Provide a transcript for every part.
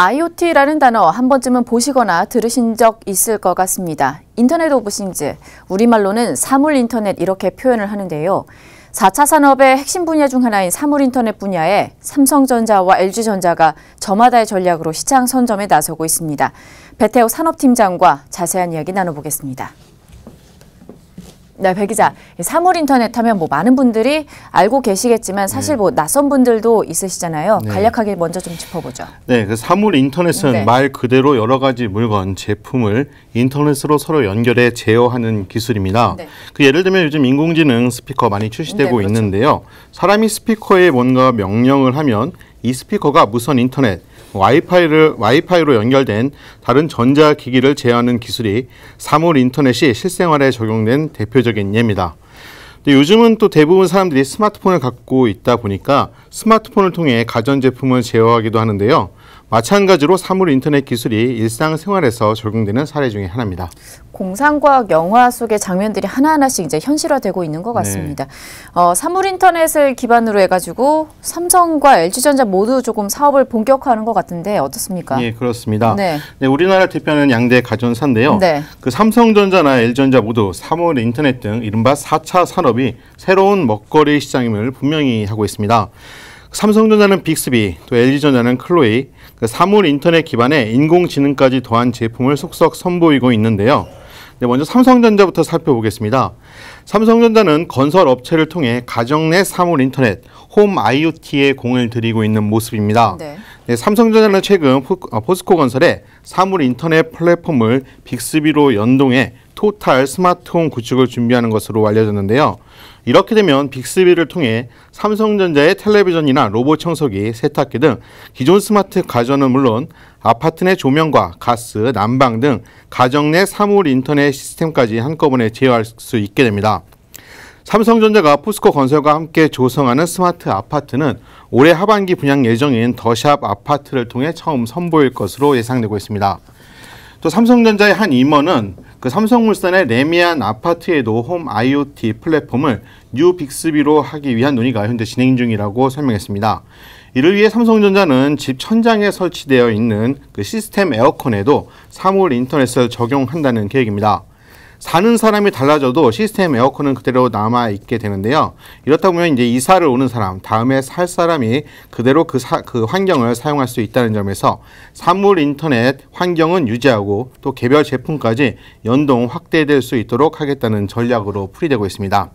IoT라는 단어 한 번쯤은 보시거나 들으신 적 있을 것 같습니다. 인터넷 오브 싱즈, 우리말로는 사물 인터넷 이렇게 표현을 하는데요. 4차 산업의 핵심 분야 중 하나인 사물 인터넷 분야에 삼성전자와 LG전자가 저마다의 전략으로 시장 선점에 나서고 있습니다. 배태호 산업팀장과 자세한 이야기 나눠보겠습니다. 네, 배 기자. 사물 인터넷 하면 뭐 많은 분들이 알고 계시겠지만 사실 네. 뭐 낯선 분들도 있으시잖아요. 네. 간략하게 먼저 좀 짚어보죠. 네, 그 사물 인터넷은 네. 말 그대로 여러 가지 물건, 제품을 인터넷으로 서로 연결해 제어하는 기술입니다. 네. 그 예를 들면 요즘 인공지능 스피커 많이 출시되고 네, 그렇죠. 있는데요. 사람이 스피커에 뭔가 명령을 하면 이 스피커가 무선 인터넷 와이파이를 와이파이로 연결된 다른 전자기기를 제어하는 기술이 사물 인터넷이 실생활에 적용된 대표적인 예입니다. 근데 요즘은 또 대부분 사람들이 스마트폰을 갖고 있다 보니까 스마트폰을 통해 가전제품을 제어하기도 하는데요. 마찬가지로 사물 인터넷 기술이 일상생활에서 적용되는 사례 중의 하나입니다. 공상과학 영화 속의 장면들이 하나하나씩 이제 현실화되고 있는 것 네. 같습니다. 네. 어, 사물 인터넷을 기반으로 해가지고 삼성과 LG전자 모두 조금 사업을 본격화하는 것 같은데 어떻습니까? 예, 그렇습니다. 네. 네 우리나라 대표는 양대 가전사인데요. 네. 그 삼성전자나 LG전자 모두 사물 인터넷 등 이른바 4차 산업이 새로운 먹거리 시장임을 분명히 하고 있습니다. 삼성전자는 빅스비, 또 LG전자는 클로이, 그 사물 인터넷 기반의 인공지능까지 더한 제품을 속속 선보이고 있는데요. 네, 먼저 삼성전자부터 살펴보겠습니다. 삼성전자는 건설 업체를 통해 가정 내 사물 인터넷, 홈 IoT에 공을 들이고 있는 모습입니다. 네. 네 삼성전자는 최근 어, 포스코 건설에 사물 인터넷 플랫폼을 빅스비로 연동해 토탈 스마트홈 구축을 준비하는 것으로 알려졌는데요. 이렇게 되면 빅스비를 통해 삼성전자의 텔레비전이나 로봇 청소기, 세탁기 등 기존 스마트 가전은 물론 아파트 내 조명과 가스, 난방 등 가정 내 사물 인터넷 시스템까지 한꺼번에 제어할 수 있게 됩니다. 삼성전자가 포스코 건설과 함께 조성하는 스마트 아파트는 올해 하반기 분양 예정인 더샵 아파트를 통해 처음 선보일 것으로 예상되고 있습니다. 또 삼성전자의 한 임원은 그 삼성물산의 레미안 아파트에도 홈 IoT 플랫폼을 뉴 빅스비로 하기 위한 논의가 현재 진행 중이라고 설명했습니다. 이를 위해 삼성전자는 집 천장에 설치되어 있는 그 시스템 에어컨에도 사물 인터넷을 적용한다는 계획입니다. 사는 사람이 달라져도 시스템 에어컨은 그대로 남아 있게 되는데요. 이렇다 보면 이제 이사를 오는 사람, 다음에 살 사람이 그대로 그, 사, 그 환경을 사용할 수 있다는 점에서 산물 인터넷 환경은 유지하고 또 개별 제품까지 연동 확대될 수 있도록 하겠다는 전략으로 풀이되고 있습니다.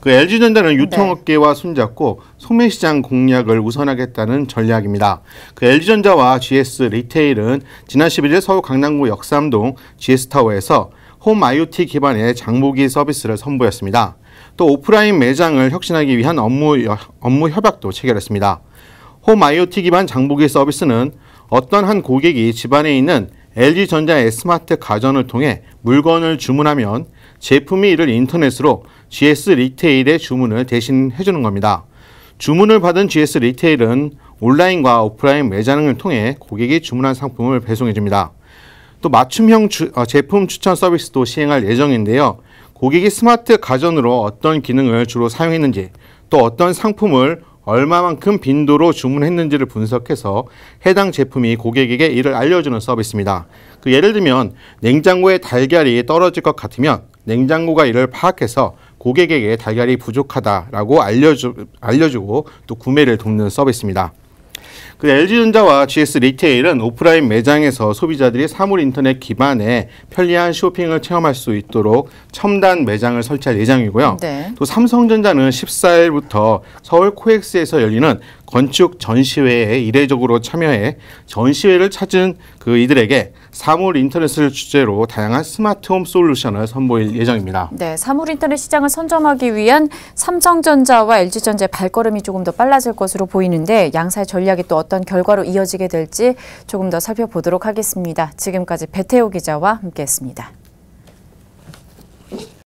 그 LG전자는 네. 유통업계와 손잡고 소매시장 공략을 우선하겠다는 전략입니다. 그 LG전자와 GS 리테일은 지난 11일 서울 강남구 역삼동 GS타워에서 홈 IoT 기반의 장보기 서비스를 선보였습니다. 또 오프라인 매장을 혁신하기 위한 업무, 업무 협약도 체결했습니다. 홈 IoT 기반 장보기 서비스는 어떤 한 고객이 집안에 있는 LG전자의 스마트 가전을 통해 물건을 주문하면 제품이 이를 인터넷으로 GS 리테일의 주문을 대신 해주는 겁니다. 주문을 받은 GS 리테일은 온라인과 오프라인 매장을 통해 고객이 주문한 상품을 배송해줍니다. 또 맞춤형 주, 어, 제품 추천 서비스도 시행할 예정인데요. 고객이 스마트 가전으로 어떤 기능을 주로 사용했는지 또 어떤 상품을 얼마만큼 빈도로 주문했는지를 분석해서 해당 제품이 고객에게 이를 알려주는 서비스입니다. 그 예를 들면 냉장고에 달걀이 떨어질 것 같으면 냉장고가 이를 파악해서 고객에게 달걀이 부족하다라고 알려주, 알려주고 또 구매를 돕는 서비스입니다. 그 LG전자와 GS 리테일은 오프라인 매장에서 소비자들이 사물 인터넷 기반의 편리한 쇼핑을 체험할 수 있도록 첨단 매장을 설치할 예정이고요. 네. 또 삼성전자는 14일부터 서울 코엑스에서 열리는 건축 전시회에 이례적으로 참여해 전시회를 찾은 그 이들에게 사물 인터넷을 주제로 다양한 스마트홈 솔루션을 선보일 예정입니다. 네, 사물 인터넷 시장을 선점하기 위한 삼성전자와 LG전자의 발걸음이 조금 더 빨라질 것으로 보이는데 양사의 전략이 또 어떤 결과로 이어지게 될지 조금 더 살펴보도록 하겠습니다. 지금까지 배태호 기자와 함께했습니다.